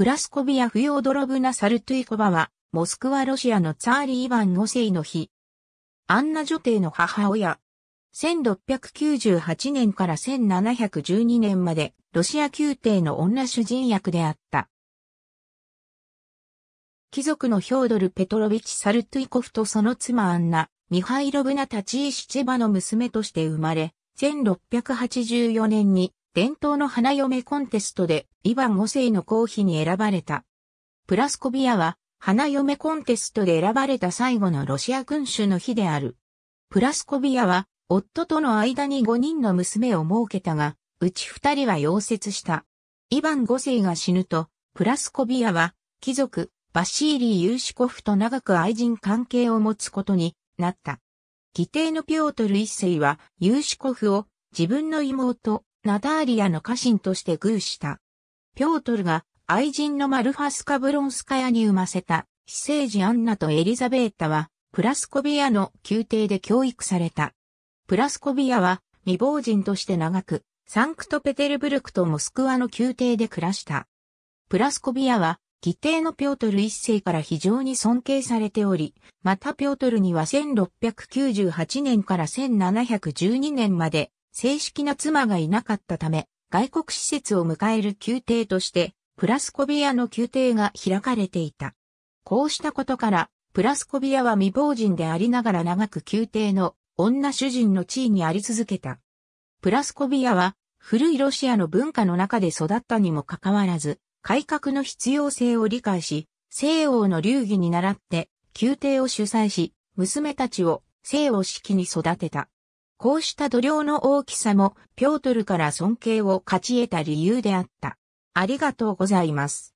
クラスコビア・フヨードロブナ・サルトゥイコバは、モスクワロシアのツァーリ・ー・イヴァン5世の日。アンナ女帝の母親。1698年から1712年まで、ロシア宮廷の女主人役であった。貴族のヒョードル・ペトロビチ・サルトゥイコフとその妻アンナ、ミハイロブナ・タチーシチェバの娘として生まれ、1684年に伝統の花嫁コンテストでイヴァン5世の公妃に選ばれた。プラスコビアは花嫁コンテストで選ばれた最後のロシア君主の日である。プラスコビアは夫との間に5人の娘を設けたが、うち2人は溶接した。イヴァン5世が死ぬと、プラスコビアは貴族バシーリー・ユーシコフと長く愛人関係を持つことになった。義弟のピョートル一世はユーシコフを自分の妹ナターリアの家臣として偶した。ピョートルが愛人のマルファスカブロンスカヤに生ませた、非生児アンナとエリザベータは、プラスコビアの宮廷で教育された。プラスコビアは未亡人として長く、サンクトペテルブルクとモスクワの宮廷で暮らした。プラスコビアは、義弟のピョートル一世から非常に尊敬されており、またピョートルには1698年から1712年まで正式な妻がいなかったため、外国施設を迎える宮廷として、プラスコビアの宮廷が開かれていた。こうしたことから、プラスコビアは未亡人でありながら長く宮廷の女主人の地位にあり続けた。プラスコビアは古いロシアの文化の中で育ったにもかかわらず、改革の必要性を理解し、西欧の流儀に倣って宮廷を主催し、娘たちを西欧式に育てた。こうした度量の大きさも、ピョートルから尊敬を勝ち得た理由であった。ありがとうございます。